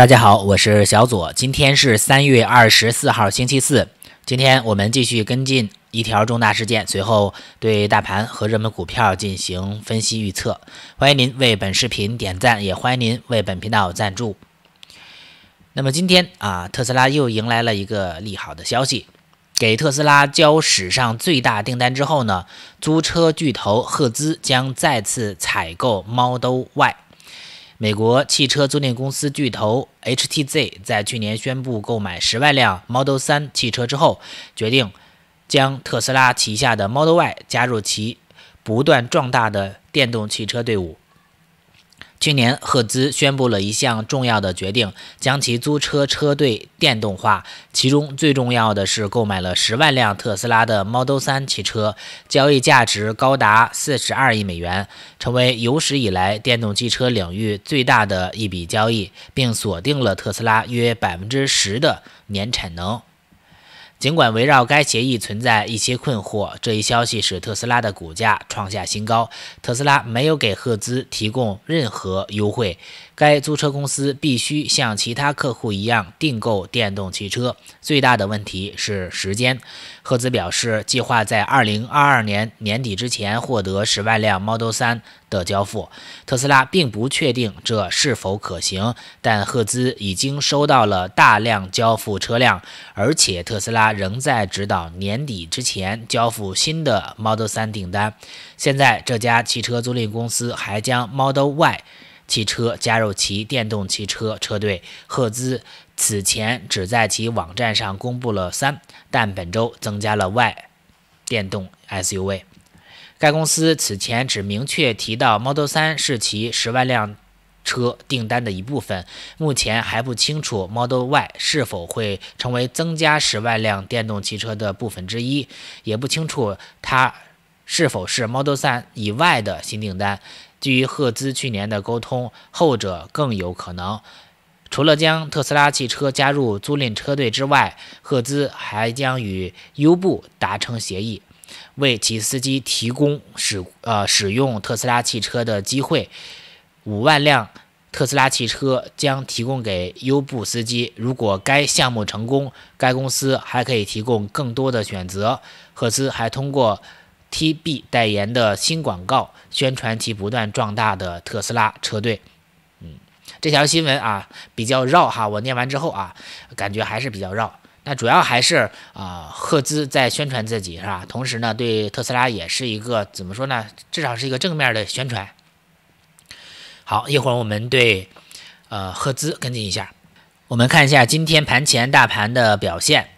大家好，我是小左，今天是三月二十四号，星期四。今天我们继续跟进一条重大事件，随后对大盘和热门股票进行分析预测。欢迎您为本视频点赞，也欢迎您为本频道赞助。那么今天啊，特斯拉又迎来了一个利好的消息，给特斯拉交史上最大订单之后呢，租车巨头赫兹将再次采购 Model Y。美国汽车租赁公司巨头 HTZ 在去年宣布购买十万辆 Model 3汽车之后，决定将特斯拉旗下的 Model Y 加入其不断壮大的电动汽车队伍。去年，赫兹宣布了一项重要的决定，将其租车车队电动化。其中最重要的是购买了十万辆特斯拉的 Model 3汽车，交易价值高达四十二亿美元，成为有史以来电动汽车领域最大的一笔交易，并锁定了特斯拉约百分之十的年产能。尽管围绕该协议存在一些困惑，这一消息使特斯拉的股价创下新高。特斯拉没有给赫兹提供任何优惠。该租车公司必须像其他客户一样订购电动汽车。最大的问题是时间。赫兹表示，计划在二零二二年年底之前获得十万辆 Model 3的交付。特斯拉并不确定这是否可行，但赫兹已经收到了大量交付车辆，而且特斯拉仍在指导年底之前交付新的 Model 3订单。现在，这家汽车租赁公司还将 Model Y。汽车加入其电动汽车车队。赫兹此前只在其网站上公布了三，但本周增加了 Y 电动 SUV。该公司此前只明确提到 Model 三是其十万辆车订单的一部分，目前还不清楚 Model Y 是否会成为增加十万辆电动汽车的部分之一，也不清楚它。是否是 Model 3以外的新订单？基于赫兹去年的沟通，后者更有可能。除了将特斯拉汽车加入租赁车队之外，赫兹还将与优步达成协议，为其司机提供使呃使用特斯拉汽车的机会。五万辆特斯拉汽车将提供给优步司机。如果该项目成功，该公司还可以提供更多的选择。赫兹还通过。T B 代言的新广告，宣传其不断壮大的特斯拉车队。嗯，这条新闻啊比较绕哈，我念完之后啊，感觉还是比较绕。那主要还是啊，赫兹在宣传自己是吧？同时呢，对特斯拉也是一个怎么说呢？至少是一个正面的宣传。好，一会儿我们对呃赫兹跟进一下。我们看一下今天盘前大盘的表现。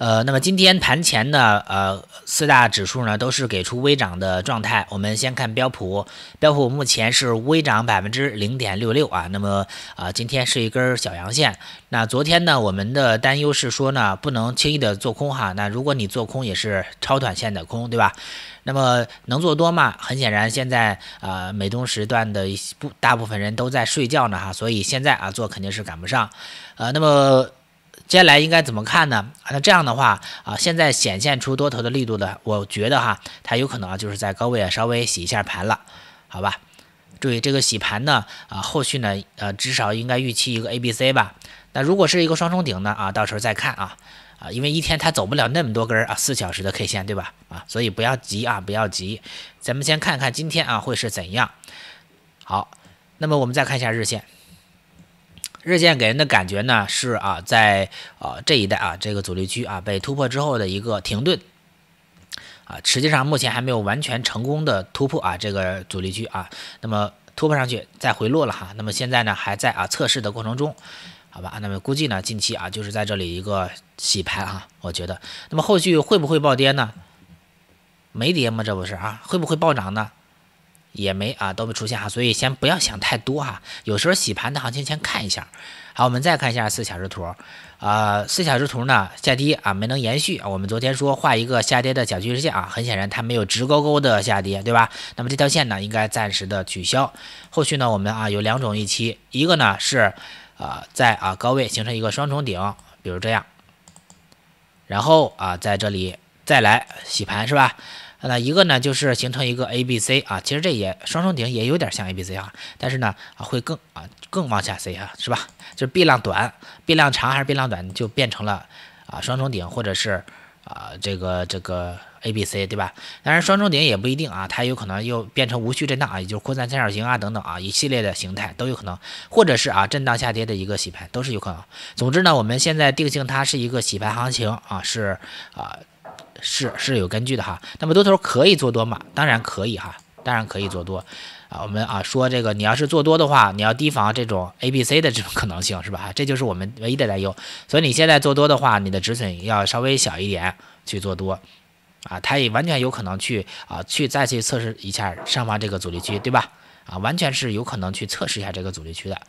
呃，那么今天盘前呢，呃四大指数呢，都是给出微涨的状态。我们先看标普，标普目前是微涨百分之零点六六啊。那么啊，今天是一根小阳线。那昨天呢，我们的担忧是说呢，不能轻易的做空哈。那如果你做空也是超短线的空，对吧？那么能做多吗？很显然，现在啊，美东时段的一部大部分人都在睡觉呢哈，所以现在啊做肯定是赶不上。呃，那么。接下来应该怎么看呢？那这样的话啊，现在显现出多头的力度的，我觉得哈，它有可能啊，就是在高位啊稍微洗一下盘了，好吧？注意这个洗盘呢，啊，后续呢，呃，至少应该预期一个 A、B、C 吧？那如果是一个双重顶呢，啊，到时候再看啊，啊，因为一天它走不了那么多根儿啊，四小时的 K 线对吧？啊，所以不要急啊，不要急，咱们先看看今天啊会是怎样。好，那么我们再看一下日线。日线给人的感觉呢是啊，在啊这一带啊这个阻力区啊被突破之后的一个停顿，啊实际上目前还没有完全成功的突破啊这个阻力区啊，那么突破上去再回落了哈，那么现在呢还在啊测试的过程中，好吧，那么估计呢近期啊就是在这里一个洗牌啊，我觉得，那么后续会不会暴跌呢？没跌吗？这不是啊？会不会暴涨呢？也没啊，都没出现啊，所以先不要想太多哈。有时候洗盘的行情，先看一下。好，我们再看一下四小时图，啊，四小时图呢下跌啊没能延续。啊。我们昨天说画一个下跌的小趋势线啊，很显然它没有直勾勾的下跌，对吧？那么这条线呢应该暂时的取消。后续呢我们啊有两种预期，一个呢是啊在啊高位形成一个双重顶，比如这样，然后啊在这里再来洗盘是吧？那一个呢，就是形成一个 A B C 啊，其实这也双重顶也有点像 A B C 啊，但是呢啊会更啊更往下 C 啊，是吧？就是 B 浪短，B 浪长还是 B 浪短，就变成了啊双重顶或者是啊这个这个 A B C 对吧？当然双重顶也不一定啊，它有可能又变成无序震荡啊，也就是扩散三角形啊等等啊一系列的形态都有可能，或者是啊震荡下跌的一个洗盘都是有可能。总之呢，我们现在定性它是一个洗盘行情啊，是啊。是是有根据的哈，那么多头可以做多嘛？当然可以哈，当然可以做多啊。我们啊说这个，你要是做多的话，你要提防这种 A、B、C 的这种可能性是吧？哈，这就是我们唯一的担忧。所以你现在做多的话，你的止损要稍微小一点去做多啊，它也完全有可能去啊去再去测试一下上方这个阻力区，对吧？啊，完全是有可能去测试一下这个阻力区的，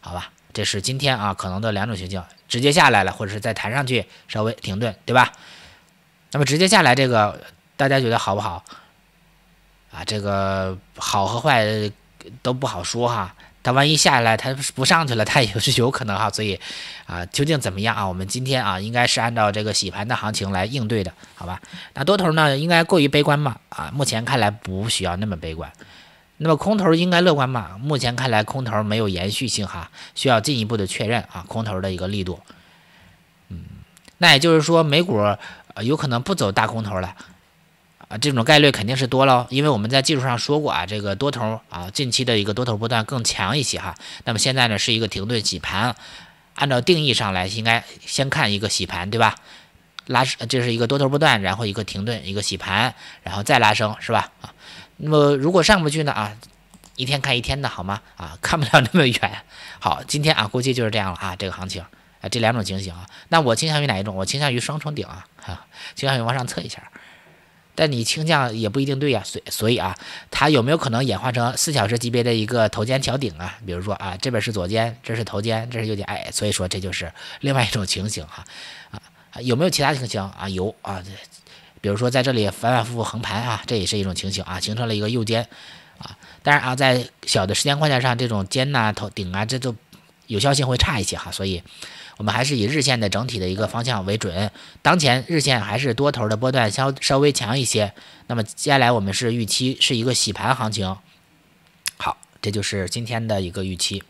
好吧？这是今天啊可能的两种情形，直接下来了，或者是再抬上去稍微停顿，对吧？那么直接下来，这个大家觉得好不好？啊，这个好和坏都不好说哈。它万一下来，它不上去了，它也是有可能哈。所以啊，究竟怎么样啊？我们今天啊，应该是按照这个洗盘的行情来应对的，好吧？那多头呢，应该过于悲观嘛？啊，目前看来不需要那么悲观。那么空头应该乐观嘛？目前看来，空头没有延续性哈，需要进一步的确认啊，空头的一个力度。嗯，那也就是说，美股。啊，有可能不走大空头了，啊，这种概率肯定是多了，因为我们在技术上说过啊，这个多头啊，近期的一个多头波段更强一些哈。那么现在呢，是一个停顿洗盘，按照定义上来，应该先看一个洗盘，对吧？拉升这是一个多头波段，然后一个停顿，一个洗盘，然后再拉升，是吧？啊，那么如果上不去呢？啊，一天看一天的好吗？啊，看不了那么远。好，今天啊，估计就是这样了啊，这个行情。啊，这两种情形啊，那我倾向于哪一种？我倾向于双重顶啊，哈，倾向于往上测一下。但你倾向也不一定对呀，所所以啊，它有没有可能演化成四小时级别的一个头肩桥顶啊？比如说啊，这边是左肩，这是头肩，这是右肩，哎，所以说这就是另外一种情形哈。啊，有没有其他情形啊？有啊，比如说在这里反反复复横盘啊，这也是一种情形啊，形成了一个右肩啊。当然啊，在小的时间框架上，这种肩呐、头顶啊，这都有效性会差一些哈，所以，我们还是以日线的整体的一个方向为准。当前日线还是多头的波段稍稍微强一些。那么接下来我们是预期是一个洗盘行情。好，这就是今天的一个预期。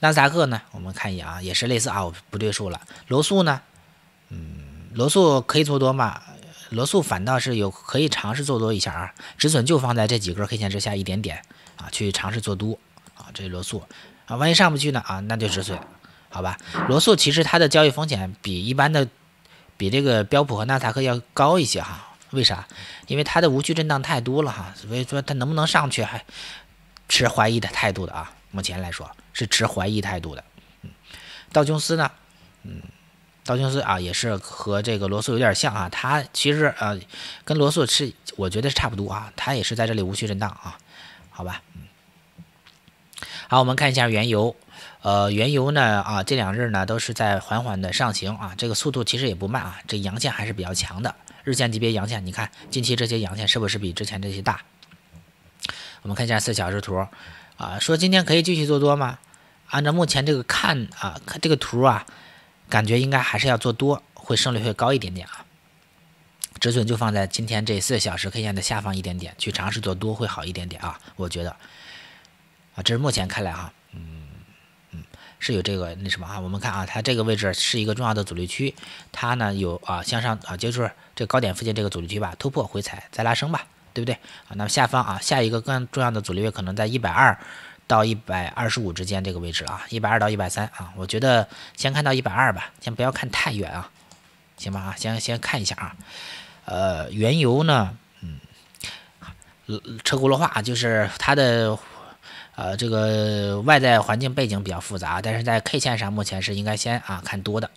纳斯达克呢，我们看一眼啊，也是类似啊，我不对数了。罗素呢，嗯，罗素可以做多吗？罗素反倒是有可以尝试做多一下啊，止损就放在这几根黑线之下一点点啊，去尝试做多啊，这是罗素。啊，万一上不去呢？啊，那就止损，好吧。罗素其实它的交易风险比一般的，比这个标普和纳克要高一些哈。为啥？因为它的无序震荡太多了哈，所以说它能不能上去还持怀疑的态度的啊。目前来说是持怀疑态度的。嗯，道琼斯呢？嗯，道琼斯啊，也是和这个罗素有点像啊。它其实呃，跟罗素是我觉得是差不多啊。它也是在这里无序震荡啊，好吧。好，我们看一下原油，呃，原油呢，啊，这两日呢都是在缓缓的上行啊，这个速度其实也不慢啊，这阳线还是比较强的，日线级别阳线，你看近期这些阳线是不是比之前这些大？我们看一下四小时图，啊，说今天可以继续做多吗？按照目前这个看啊，看这个图啊，感觉应该还是要做多，会胜率会高一点点啊，止损就放在今天这四小时 K 线的下方一点点去尝试做多会好一点点啊，我觉得。啊，这是目前看来哈，嗯嗯，是有这个那什么啊，我们看啊，它这个位置是一个重要的阻力区，它呢有啊向上啊接触这高点附近这个阻力区吧，突破回踩再拉升吧，对不对啊？那么下方啊下一个更重要的阻力位可能在一百二到一百二十五之间这个位置啊，一百二到一百三啊，我觉得先看到一百二吧，先不要看太远啊，行吧啊，先先看一下啊，呃，原油呢，嗯，车轱辘话就是它的。呃，这个外在环境背景比较复杂，但是在 K 线上目前是应该先啊看多的。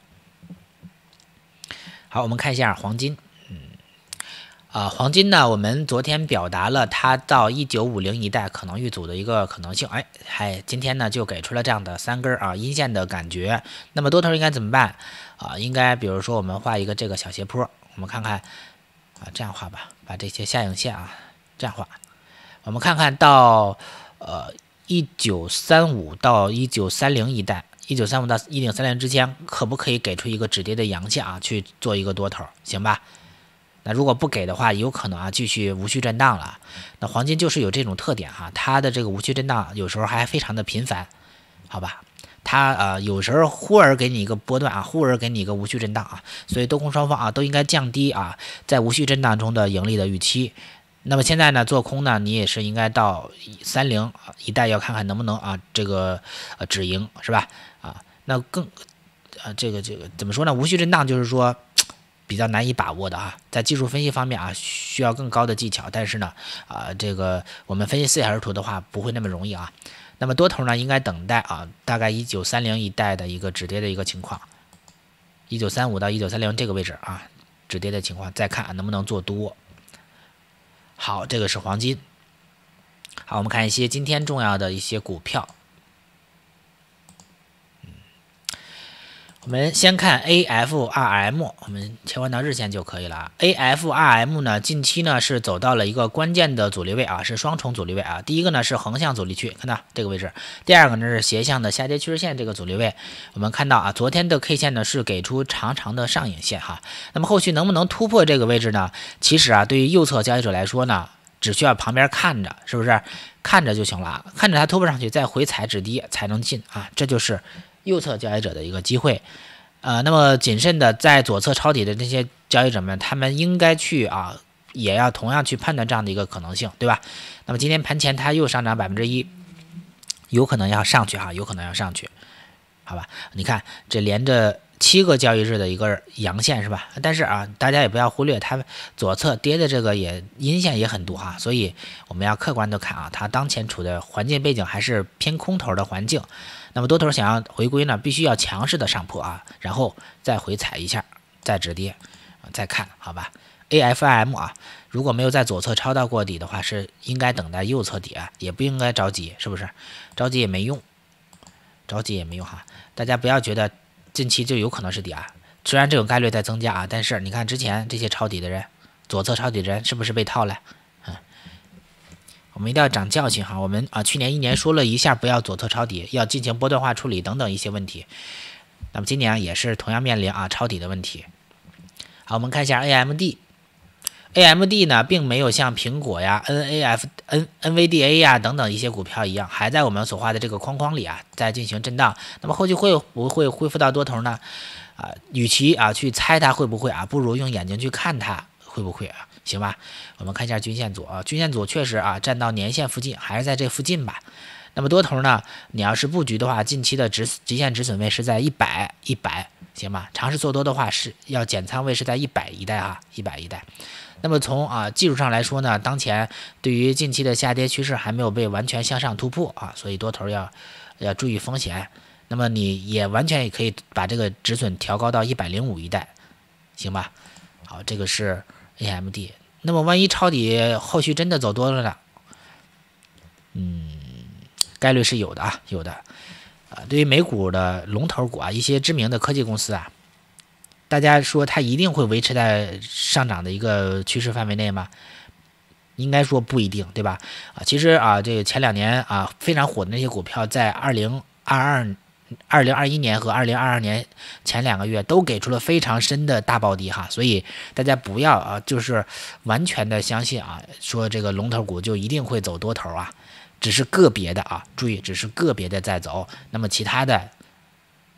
好，我们看一下黄金，嗯，啊，黄金呢，我们昨天表达了它到一九五零一带可能遇阻的一个可能性，哎，嗨，今天呢就给出了这样的三根啊阴线的感觉。那么多头应该怎么办啊？应该比如说我们画一个这个小斜坡，我们看看，啊，这样画吧，把这些下影线啊这样画，我们看看到呃。一九三五到一九三零一带，一九三五到一九三零之间，可不可以给出一个止跌的阳线啊？去做一个多头，行吧？那如果不给的话，有可能啊继续无序震荡了。那黄金就是有这种特点哈，它的这个无序震荡有时候还非常的频繁，好吧？它呃有时候忽而给你一个波段啊，忽而给你一个无序震荡啊，所以多空双方啊都应该降低啊在无序震荡中的盈利的预期。那么现在呢，做空呢，你也是应该到三零一带，要看看能不能啊，这个呃止盈是吧？啊，那更啊这个这个怎么说呢？无序震荡就是说 比较难以把握的啊，在技术分析方面啊，需要更高的技巧。但是呢，啊这个我们分析四小时图的话，不会那么容易啊。那么多头呢，应该等待啊，大概一九三零一带的一个止跌的一个情况，一九三五到一九三零这个位置啊，止跌的情况再看能不能做多。好，这个是黄金。好，我们看一些今天重要的一些股票。我们先看 AFRM，我们切换到日线就可以了。AFRM 呢，近期呢是走到了一个关键的阻力位啊，是双重阻力位啊。第一个呢是横向阻力区，看到这个位置；第二个呢是斜向的下跌趋势线这个阻力位。我们看到啊，昨天的 K 线呢是给出长长的上影线哈。那么后续能不能突破这个位置呢？其实啊，对于右侧交易者来说呢，只需要旁边看着，是不是？看着就行了，看着它突破上去再回踩止跌才能进啊，这就是。右侧交易者的一个机会，呃，那么谨慎的在左侧抄底的这些交易者们，他们应该去啊，也要同样去判断这样的一个可能性，对吧？那么今天盘前它又上涨百分之一，有可能要上去哈，有可能要上去，好吧？你看这连着。七个交易日的一个阳线是吧？但是啊，大家也不要忽略它左侧跌的这个也阴线也很多哈，所以我们要客观的看啊，它当前处的环境背景还是偏空头的环境，那么多头想要回归呢，必须要强势的上破啊，然后再回踩一下，再止跌，再看好吧。A F M 啊，如果没有在左侧抄到过底的话，是应该等待右侧底啊，也不应该着急，是不是？着急也没用，着急也没用哈，大家不要觉得。近期就有可能是底啊，虽然这种概率在增加啊，但是你看之前这些抄底的人，左侧抄底的人是不是被套了？嗯，我们一定要长教训哈，我们啊去年一年说了一下不要左侧抄底，要进行波段化处理等等一些问题，那么今年也是同样面临啊抄底的问题。好，我们看一下 AMD。A M D 呢，并没有像苹果呀、N A F N N V D A 呀等等一些股票一样，还在我们所画的这个框框里啊，在进行震荡。那么后续会不会恢复到多头呢？啊，与其啊去猜它会不会啊，不如用眼睛去看它会不会啊，行吧？我们看一下均线组啊，均线组确实啊，站到年线附近，还是在这附近吧。那么多头呢，你要是布局的话，近期的止极限止损位是在一百一百，行吧？尝试做多的话是要减仓位是在一百一带啊，一百一带。那么从啊技术上来说呢，当前对于近期的下跌趋势还没有被完全向上突破啊，所以多头要要注意风险。那么你也完全也可以把这个止损调高到一百零五一带，行吧？好，这个是 A M D。那么万一抄底后续真的走多了呢？嗯，概率是有的啊，有的啊。对于美股的龙头股啊，一些知名的科技公司啊。大家说它一定会维持在上涨的一个趋势范围内吗？应该说不一定，对吧？啊，其实啊，这个前两年啊非常火的那些股票，在二零二二、二零二一年和二零二二年前两个月都给出了非常深的大暴跌哈，所以大家不要啊，就是完全的相信啊，说这个龙头股就一定会走多头啊，只是个别的啊，注意，只是个别的在走，那么其他的。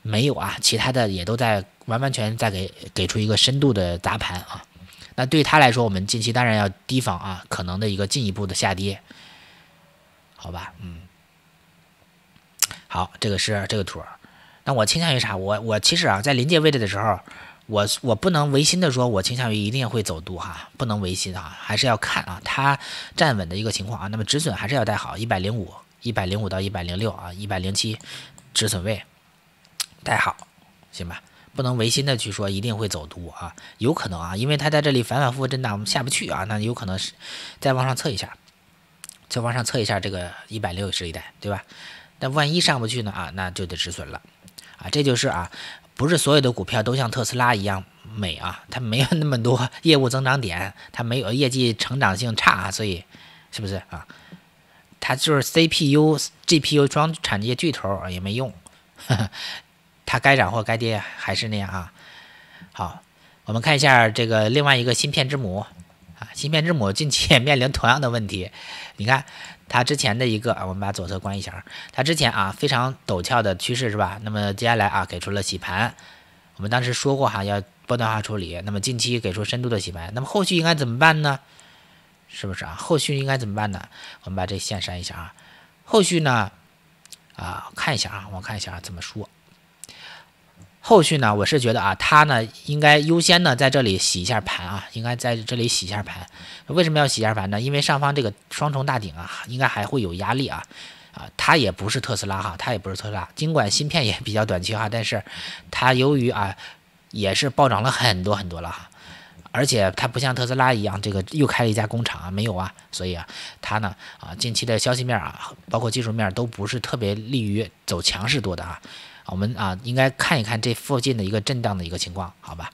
没有啊，其他的也都在完完全在给给出一个深度的砸盘啊。那对他来说，我们近期当然要提防啊，可能的一个进一步的下跌，好吧，嗯。好，这个是这个图。那我倾向于啥？我我其实啊，在临界位置的时候，我我不能违心的说，我倾向于一定会走多哈，不能违心哈，还是要看啊，它站稳的一个情况啊。那么止损还是要带好，一百零五、一百零五到一百零六啊，一百零七止损位。带好，行吧，不能违心的去说一定会走多啊，有可能啊，因为它在这里反反复复震荡，我们下不去啊，那有可能是再往上测一下，再往上测一下这个一百六十一带，对吧？那万一上不去呢啊，那就得止损了啊，这就是啊，不是所有的股票都像特斯拉一样美啊，它没有那么多业务增长点，它没有业绩成长性差，啊，所以是不是啊？它就是 CPU、GPU 装产业巨头也没用。它该涨或该跌还是那样啊？好，我们看一下这个另外一个芯片之母啊，芯片之母近期也面临同样的问题。你看它之前的一个，啊，我们把左侧关一下。它之前啊非常陡峭的趋势是吧？那么接下来啊给出了洗盘，我们当时说过哈要波段化处理。那么近期给出深度的洗盘，那么后续应该怎么办呢？是不是啊？后续应该怎么办呢？我们把这线删一下啊。后续呢啊看一下啊，我看一下怎么说。后续呢？我是觉得啊，它呢应该优先呢在这里洗一下盘啊，应该在这里洗一下盘。为什么要洗一下盘呢？因为上方这个双重大顶啊，应该还会有压力啊。啊，它也不是特斯拉哈，它也不是特斯拉。尽管芯片也比较短期哈，但是它由于啊也是暴涨了很多很多了哈，而且它不像特斯拉一样，这个又开了一家工厂啊，没有啊，所以啊，它呢啊近期的消息面啊，包括技术面都不是特别利于走强势多的啊。我们啊，应该看一看这附近的一个震荡的一个情况，好吧？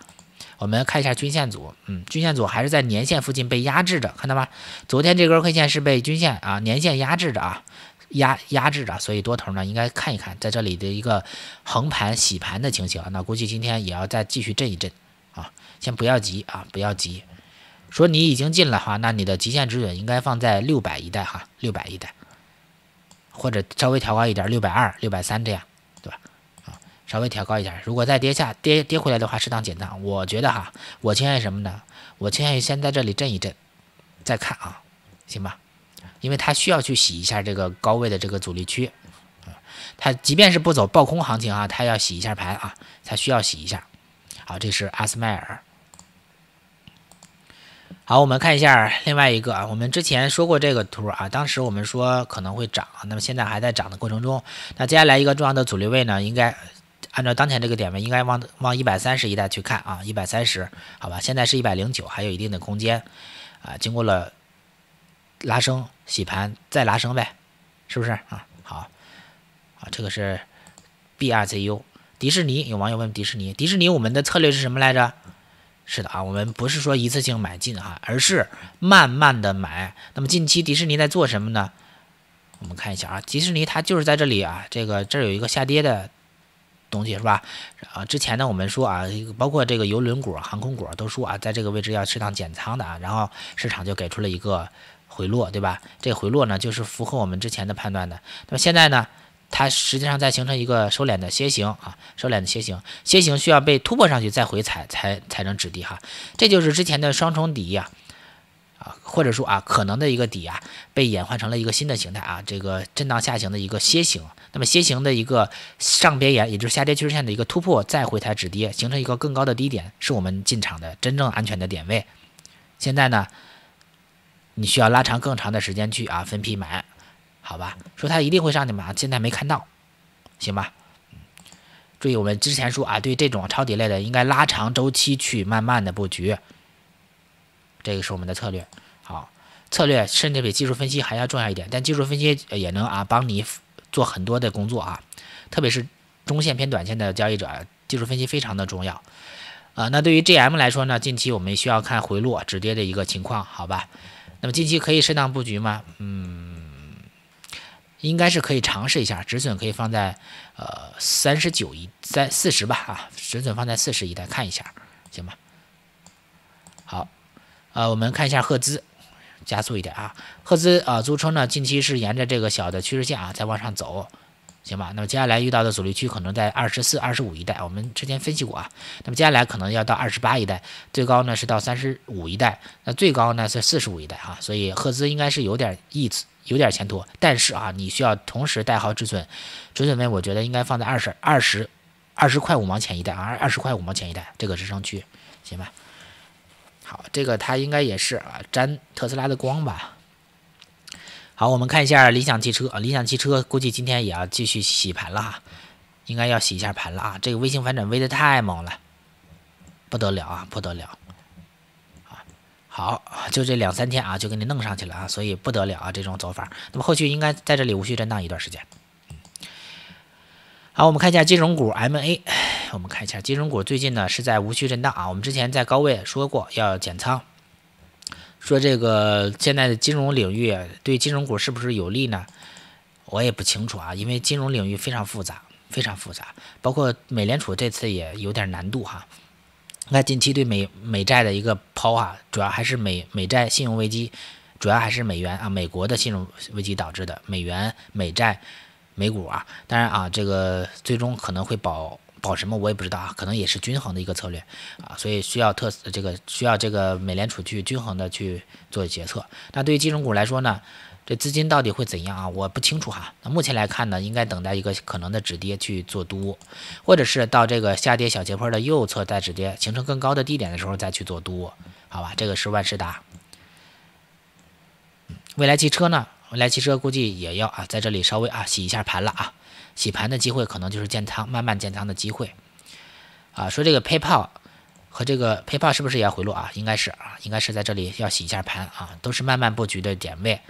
我们看一下均线组，嗯，均线组还是在年线附近被压制着，看到吗？昨天这根 K 线是被均线啊，年线压制着啊，压压制着，所以多头呢应该看一看在这里的一个横盘洗盘的情形啊。那估计今天也要再继续震一震啊，先不要急啊，不要急。说你已经进了哈，那你的极限止损应该放在六百一带哈，六百一带，或者稍微调高一点，六百二、六百三这样。稍微调高一点，如果再跌下跌跌回来的话，适当减仓。我觉得哈，我倾向于什么呢？我倾向于先在这里震一震，再看啊，行吧，因为它需要去洗一下这个高位的这个阻力区，它即便是不走暴空行情啊，它要洗一下盘啊，它需要洗一下。好，这是阿斯麦尔。好，我们看一下另外一个啊，我们之前说过这个图啊，当时我们说可能会涨，那么现在还在涨的过程中，那接下来一个重要的阻力位呢，应该。按照当前这个点位，应该往往一百三十一带去看啊，一百三十，好吧，现在是一百零九，还有一定的空间，啊，经过了拉升洗盘再拉升呗，是不是啊？好，啊，这个是 B R C U，迪士尼。有网友问迪士尼，迪士尼我们的策略是什么来着？是的啊，我们不是说一次性买进哈，而是慢慢的买。那么近期迪士尼在做什么呢？我们看一下啊，迪士尼它就是在这里啊，这个这儿有一个下跌的。东西是吧？啊，之前呢，我们说啊，包括这个游轮股、航空股都说啊，在这个位置要适当减仓的啊，然后市场就给出了一个回落，对吧？这回落呢，就是符合我们之前的判断的。那么现在呢，它实际上在形成一个收敛的楔形啊，收敛的楔形，楔形需要被突破上去再回踩才才能止跌哈，这就是之前的双重底啊。或者说啊，可能的一个底啊，被演化成了一个新的形态啊，这个震荡下行的一个楔形。那么楔形的一个上边沿，也就是下跌趋势线的一个突破，再回踩止跌，形成一个更高的低点，是我们进场的真正安全的点位。现在呢，你需要拉长更长的时间去啊，分批买，好吧？说它一定会上去吗？现在没看到，行吧？注意我们之前说啊，对这种抄底类的，应该拉长周期去慢慢的布局。这个是我们的策略，好，策略甚至比技术分析还要重要一点，但技术分析也能啊帮你做很多的工作啊，特别是中线偏短线的交易者，技术分析非常的重要。呃，那对于 GM 来说呢，近期我们需要看回落止跌的一个情况，好吧？那么近期可以适当布局吗？嗯，应该是可以尝试一下，止损可以放在呃三十九一三四十吧，啊，止损放在四十一带看一下，行吧？好。呃，我们看一下赫兹，加速一点啊。赫兹啊，租车呢，近期是沿着这个小的趋势线啊，在往上走，行吧？那么接下来遇到的阻力区可能在二十四、二十五一带，我们之前分析过啊。那么接下来可能要到二十八一带，最高呢是到三十五一带，那最高呢是四十五一带啊。所以赫兹应该是有点意思，有点前途。但是啊，你需要同时带好止损，止损位我觉得应该放在二十二十、二十块五毛钱一带啊，二十块五毛钱一带这个支撑区，行吧？好，这个它应该也是啊，沾特斯拉的光吧。好，我们看一下理想汽车啊，理想汽车估计今天也要继续洗盘了哈，应该要洗一下盘了啊。这个微型反转威的太猛了，不得了啊，不得了啊。好，就这两三天啊，就给你弄上去了啊，所以不得了啊，这种走法。那么后续应该在这里无序震荡一段时间。好，我们看一下金融股 MA。我们看一下金融股最近呢是在无序震荡啊。我们之前在高位说过要减仓，说这个现在的金融领域对金融股是不是有利呢？我也不清楚啊，因为金融领域非常复杂，非常复杂。包括美联储这次也有点难度哈。那近期对美美债的一个抛啊，主要还是美美债信用危机，主要还是美元啊美国的信用危机导致的美元美债。美股啊，当然啊，这个最终可能会保保什么，我也不知道啊，可能也是均衡的一个策略啊，所以需要特这个需要这个美联储去均衡的去做决策。那对于金融股来说呢，这资金到底会怎样啊？我不清楚哈。那目前来看呢，应该等待一个可能的止跌去做多，或者是到这个下跌小斜坡的右侧再止跌，形成更高的低点的时候再去做多，好吧？这个是万事达，未来汽车呢？未来汽车估计也要啊，在这里稍微啊洗一下盘了啊，洗盘的机会可能就是建仓，慢慢建仓的机会啊。说这个配套和这个配套是不是也要回落啊？应该是啊，应该是在这里要洗一下盘啊，都是慢慢布局的点位。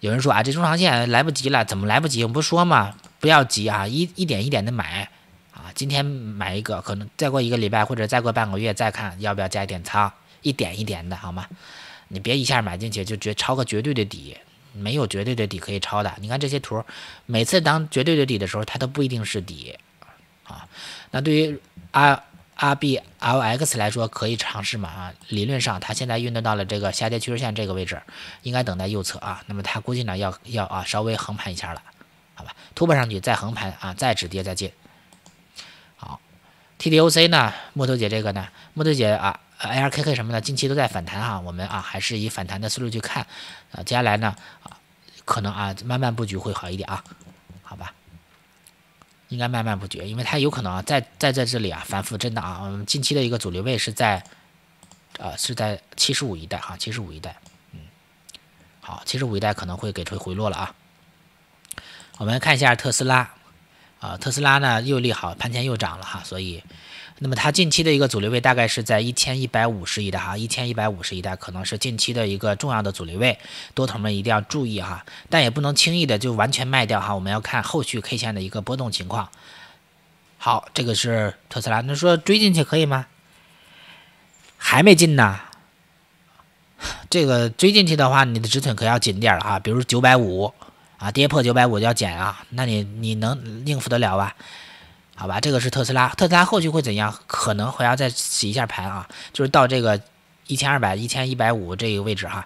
有人说啊，这中长线来不及了，怎么来不及？我们不说嘛，不要急啊，一一点一点的买啊，今天买一个，可能再过一个礼拜或者再过半个月再看要不要加一点仓，一点一点的好吗？你别一下买进去就绝抄个绝对的底，没有绝对的底可以抄的。你看这些图，每次当绝对的底的时候，它都不一定是底啊。那对于 R R B L X 来说，可以尝试嘛啊？理论上，它现在运动到了这个下跌趋势线这个位置，应该等待右侧啊。那么它估计呢要要啊稍微横盘一下了，好吧？突破上去再横盘啊，再止跌再进。好，T D O C 呢？木头姐这个呢？木头姐啊？A.R.K.K 什么的近期都在反弹哈，我们啊还是以反弹的思路去看，啊，接下来呢啊可能啊慢慢布局会好一点啊，好吧？应该慢慢布局，因为它有可能啊在在在这里啊反复震荡啊，我们近期的一个阻力位是在啊是在七十五一带哈，七十五一带，嗯，好，七十五一带可能会给出回落了啊。我们看一下特斯拉，啊特斯拉呢又利好，盘前又涨了哈，所以。那么它近期的一个阻力位大概是在一千一百五十一带，哈，一千一百五十一带可能是近期的一个重要的阻力位，多头们一定要注意哈，但也不能轻易的就完全卖掉哈，我们要看后续 K 线的一个波动情况。好，这个是特斯拉，那说追进去可以吗？还没进呢，这个追进去的话，你的止损可要紧点了啊，比如九百五啊，跌破九百五就要减啊，那你你能应付得了吧？好吧，这个是特斯拉，特斯拉后续会怎样？可能还要再洗一下盘啊，就是到这个一千二百、一千一百五这个位置哈，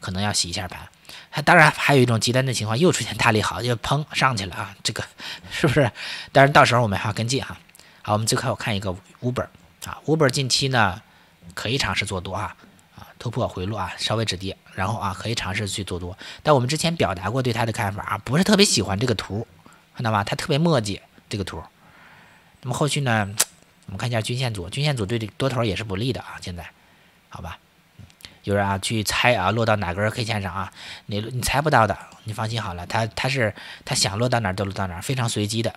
可能要洗一下盘。当然，还有一种极端的情况，又出现大利好，就砰上去了啊！这个是不是？但是到时候我们还要跟进哈。好，我们最后看一个五本儿啊，五本近期呢可以尝试做多啊，啊突破回落啊，稍微止跌，然后啊可以尝试去做多。但我们之前表达过对它的看法啊，不是特别喜欢这个图，看到吗？它特别墨迹这个图。那么后续呢？我们看一下均线组，均线组对多头也是不利的啊。现在，好吧，有人啊去猜啊落到哪根 K 线上啊？你你猜不到的，你放心好了，它它是它想落到哪就落到哪，非常随机的，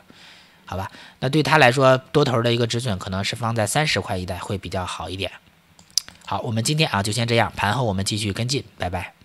好吧？那对他来说，多头的一个止损可能是放在三十块一带会比较好一点。好，我们今天啊就先这样，盘后我们继续跟进，拜拜。